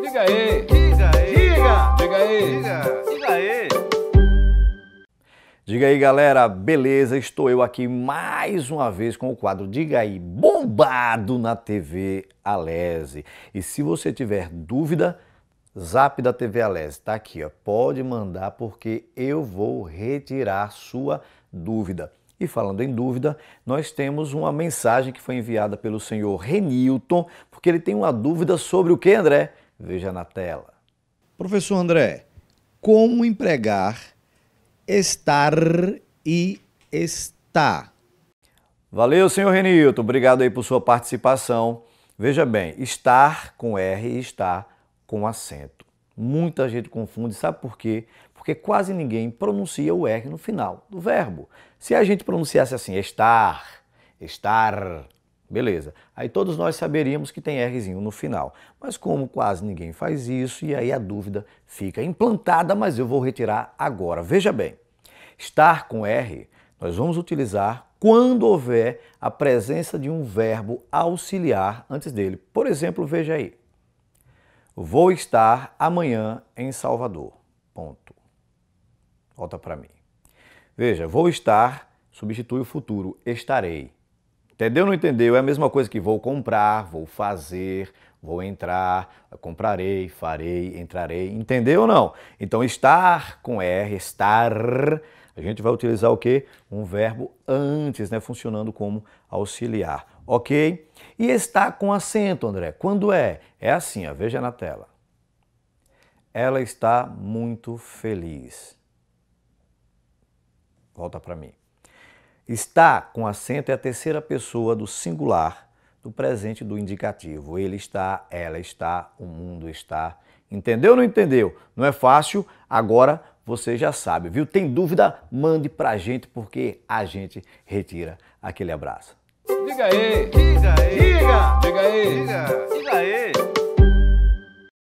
Diga aí! Diga aí! Diga! Diga aí! Diga, Diga aí! Diga aí, galera, beleza? Estou eu aqui mais uma vez com o quadro Diga aí, bombado na TV Alese. E se você tiver dúvida, zap da TV Alese, tá aqui, ó. Pode mandar porque eu vou retirar sua dúvida. E falando em dúvida, nós temos uma mensagem que foi enviada pelo senhor Renilton, porque ele tem uma dúvida sobre o que, André? Veja na tela. Professor André, como empregar estar e estar? Valeu, senhor Renilton. Obrigado aí por sua participação. Veja bem, estar com R e estar com acento. Muita gente confunde, sabe por quê? Porque quase ninguém pronuncia o R no final do verbo. Se a gente pronunciasse assim, estar, estar, Beleza. Aí todos nós saberíamos que tem Rzinho no final. Mas como quase ninguém faz isso, e aí a dúvida fica implantada, mas eu vou retirar agora. Veja bem, estar com R nós vamos utilizar quando houver a presença de um verbo auxiliar antes dele. Por exemplo, veja aí. Vou estar amanhã em Salvador. Ponto. Volta para mim. Veja, vou estar substitui o futuro, estarei. Entendeu ou não entendeu? É a mesma coisa que vou comprar, vou fazer, vou entrar, comprarei, farei, entrarei. Entendeu ou não? Então, estar com R, estar, a gente vai utilizar o quê? Um verbo antes, né? Funcionando como auxiliar, ok? E está com acento, André. Quando é? É assim, ó, veja na tela. Ela está muito feliz. Volta para mim. Está com acento é a terceira pessoa do singular do presente do indicativo. Ele está, ela está, o mundo está. Entendeu ou não entendeu? Não é fácil? Agora você já sabe, viu? Tem dúvida? Mande pra gente porque a gente retira aquele abraço. Diga aí! Diga aí!